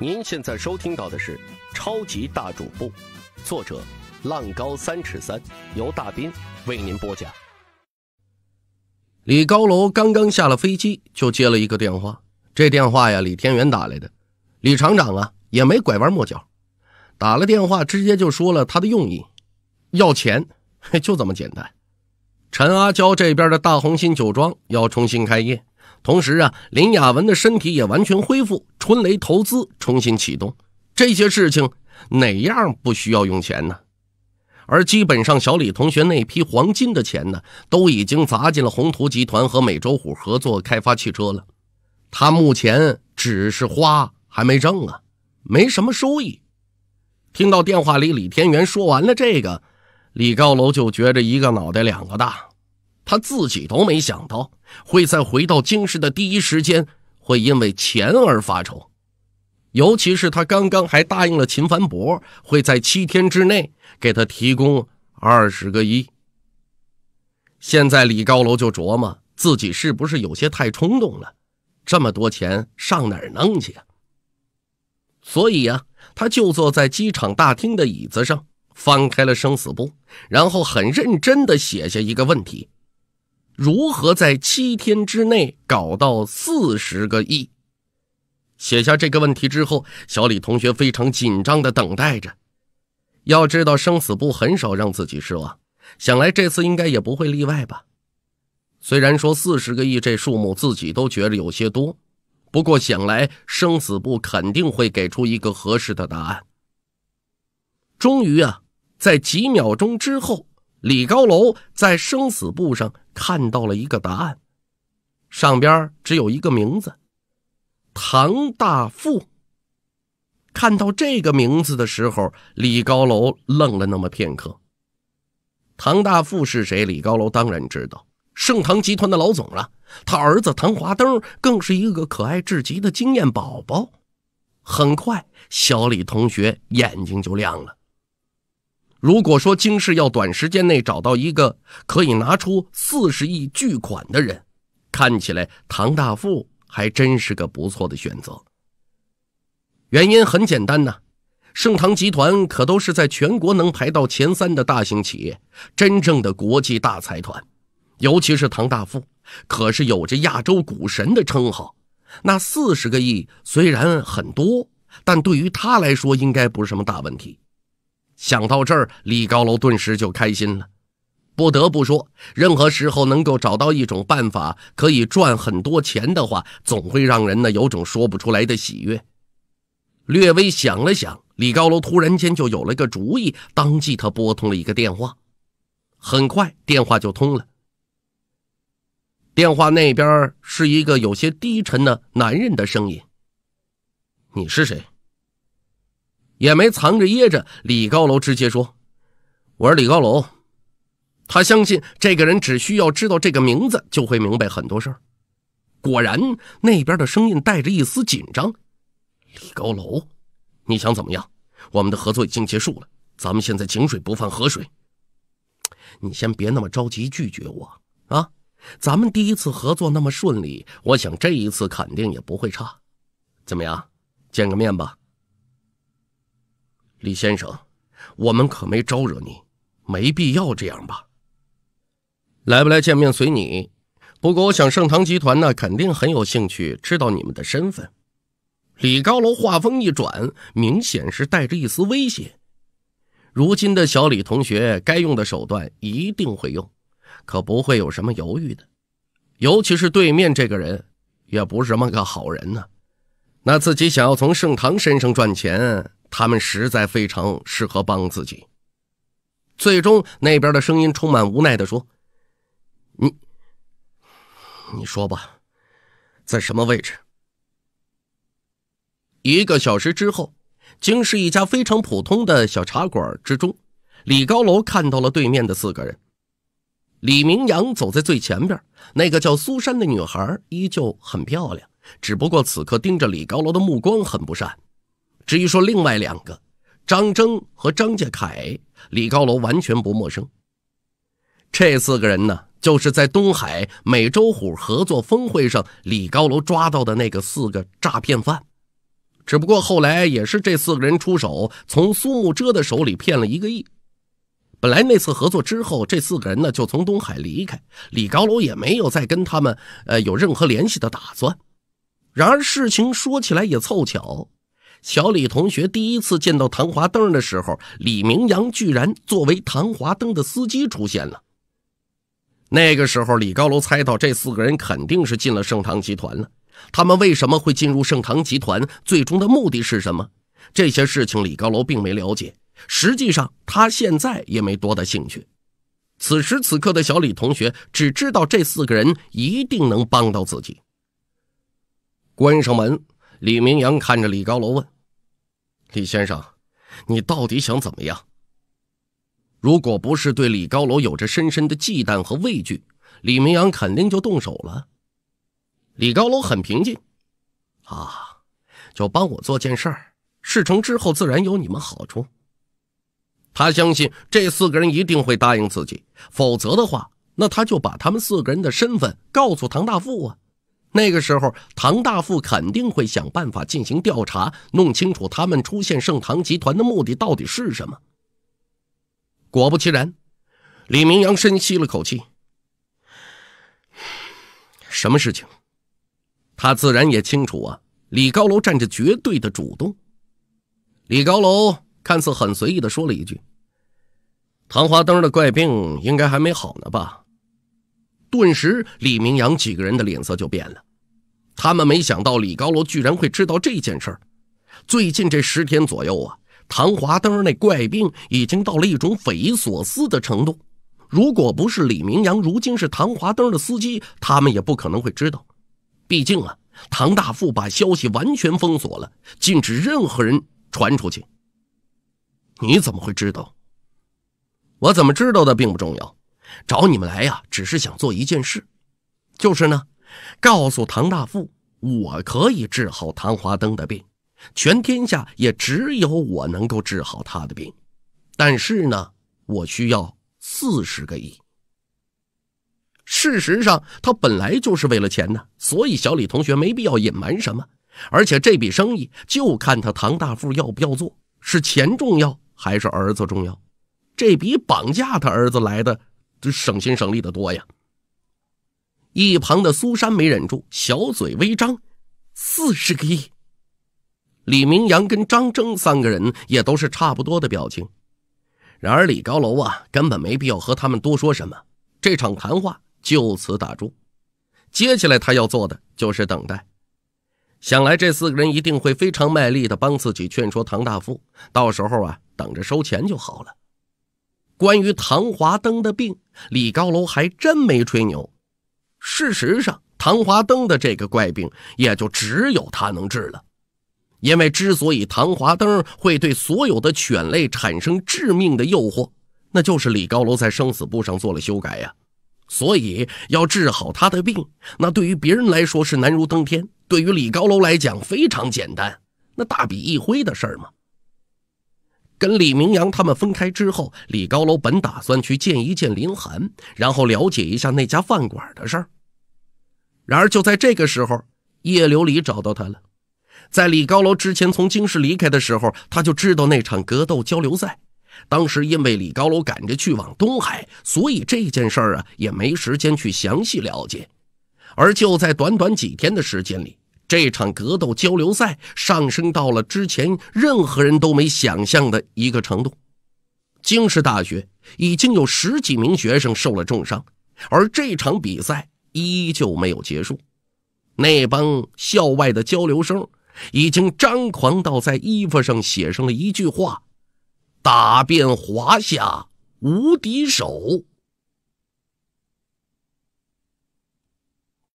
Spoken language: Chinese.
您现在收听到的是《超级大主播》，作者浪高三尺三，由大斌为您播讲。李高楼刚刚下了飞机，就接了一个电话。这电话呀，李天元打来的。李厂长啊，也没拐弯抹角，打了电话直接就说了他的用意：要钱，就这么简单。陈阿娇这边的大红星酒庄要重新开业。同时啊，林雅文的身体也完全恢复，春雷投资重新启动，这些事情哪样不需要用钱呢？而基本上，小李同学那批黄金的钱呢，都已经砸进了宏图集团和美洲虎合作开发汽车了。他目前只是花还没挣啊，没什么收益。听到电话里李天元说完了这个，李高楼就觉着一个脑袋两个大。他自己都没想到，会在回到京市的第一时间会因为钱而发愁，尤其是他刚刚还答应了秦凡博，会在七天之内给他提供二十个亿。现在李高楼就琢磨自己是不是有些太冲动了，这么多钱上哪儿弄去啊？所以呀，他就坐在机场大厅的椅子上，翻开了生死簿，然后很认真地写下一个问题。如何在七天之内搞到四十个亿？写下这个问题之后，小李同学非常紧张地等待着。要知道，生死簿很少让自己失望，想来这次应该也不会例外吧。虽然说四十个亿这数目自己都觉得有些多，不过想来生死簿肯定会给出一个合适的答案。终于啊，在几秒钟之后。李高楼在生死簿上看到了一个答案，上边只有一个名字，唐大富。看到这个名字的时候，李高楼愣了那么片刻。唐大富是谁？李高楼当然知道，盛唐集团的老总了。他儿子唐华灯更是一个可爱至极的经验宝宝。很快，小李同学眼睛就亮了。如果说京市要短时间内找到一个可以拿出四十亿巨款的人，看起来唐大富还真是个不错的选择。原因很简单呢，盛唐集团可都是在全国能排到前三的大型企业，真正的国际大财团。尤其是唐大富，可是有着亚洲股神的称号。那四十个亿虽然很多，但对于他来说应该不是什么大问题。想到这儿，李高楼顿时就开心了。不得不说，任何时候能够找到一种办法可以赚很多钱的话，总会让人呢有种说不出来的喜悦。略微想了想，李高楼突然间就有了个主意，当即他拨通了一个电话，很快电话就通了。电话那边是一个有些低沉的男人的声音：“你是谁？”也没藏着掖着，李高楼直接说：“我是李高楼。”他相信这个人只需要知道这个名字，就会明白很多事儿。果然，那边的声音带着一丝紧张：“李高楼，你想怎么样？我们的合作已经结束了，咱们现在井水不犯河水。你先别那么着急拒绝我啊！咱们第一次合作那么顺利，我想这一次肯定也不会差。怎么样，见个面吧？”李先生，我们可没招惹你，没必要这样吧？来不来见面随你。不过，我想盛唐集团呢，肯定很有兴趣知道你们的身份。李高楼话锋一转，明显是带着一丝威胁。如今的小李同学，该用的手段一定会用，可不会有什么犹豫的。尤其是对面这个人，也不是什么个好人呢。那自己想要从盛唐身上赚钱。他们实在非常适合帮自己。最终，那边的声音充满无奈的说：“你，你说吧，在什么位置？”一个小时之后，京市一家非常普通的小茶馆之中，李高楼看到了对面的四个人。李明阳走在最前边，那个叫苏珊的女孩依旧很漂亮，只不过此刻盯着李高楼的目光很不善。至于说另外两个，张征和张家凯，李高楼完全不陌生。这四个人呢，就是在东海美洲虎合作峰会上，李高楼抓到的那个四个诈骗犯。只不过后来也是这四个人出手，从苏木遮的手里骗了一个亿。本来那次合作之后，这四个人呢就从东海离开，李高楼也没有再跟他们呃有任何联系的打算。然而事情说起来也凑巧。小李同学第一次见到唐华灯的时候，李明阳居然作为唐华灯的司机出现了。那个时候，李高楼猜到这四个人肯定是进了盛唐集团了。他们为什么会进入盛唐集团？最终的目的是什么？这些事情李高楼并没了解，实际上他现在也没多大兴趣。此时此刻的小李同学只知道这四个人一定能帮到自己。关上门，李明阳看着李高楼问。李先生，你到底想怎么样？如果不是对李高楼有着深深的忌惮和畏惧，李明阳肯定就动手了。李高楼很平静，啊，就帮我做件事儿，事成之后自然有你们好处。他相信这四个人一定会答应自己，否则的话，那他就把他们四个人的身份告诉唐大富啊。那个时候，唐大富肯定会想办法进行调查，弄清楚他们出现盛唐集团的目的到底是什么。果不其然，李明阳深吸了口气。什么事情？他自然也清楚啊。李高楼占着绝对的主动。李高楼看似很随意的说了一句：“唐华灯的怪病应该还没好呢吧？”顿时，李明阳几个人的脸色就变了。他们没想到李高楼居然会知道这件事儿。最近这十天左右啊，唐华灯那怪病已经到了一种匪夷所思的程度。如果不是李明阳如今是唐华灯的司机，他们也不可能会知道。毕竟啊，唐大富把消息完全封锁了，禁止任何人传出去。你怎么会知道？我怎么知道的并不重要。找你们来呀，只是想做一件事，就是呢，告诉唐大富，我可以治好唐华灯的病，全天下也只有我能够治好他的病。但是呢，我需要四十个亿。事实上，他本来就是为了钱呢，所以小李同学没必要隐瞒什么。而且这笔生意就看他唐大富要不要做，是钱重要还是儿子重要？这笔绑架他儿子来的。省心省力的多呀！一旁的苏珊没忍住，小嘴微张。四十个亿，李明阳跟张征三个人也都是差不多的表情。然而李高楼啊，根本没必要和他们多说什么。这场谈话就此打住。接下来他要做的就是等待。想来这四个人一定会非常卖力的帮自己劝说唐大富，到时候啊，等着收钱就好了。关于唐华灯的病，李高楼还真没吹牛。事实上，唐华灯的这个怪病，也就只有他能治了。因为之所以唐华灯会对所有的犬类产生致命的诱惑，那就是李高楼在生死簿上做了修改呀。所以要治好他的病，那对于别人来说是难如登天，对于李高楼来讲非常简单，那大笔一挥的事儿嘛。跟李明阳他们分开之后，李高楼本打算去见一见林涵，然后了解一下那家饭馆的事儿。然而就在这个时候，叶琉璃找到他了。在李高楼之前从京市离开的时候，他就知道那场格斗交流赛。当时因为李高楼赶着去往东海，所以这件事儿啊也没时间去详细了解。而就在短短几天的时间里。这场格斗交流赛上升到了之前任何人都没想象的一个程度。京师大学已经有十几名学生受了重伤，而这场比赛依旧没有结束。那帮校外的交流生已经张狂到在衣服上写上了一句话：“打遍华夏无敌手。”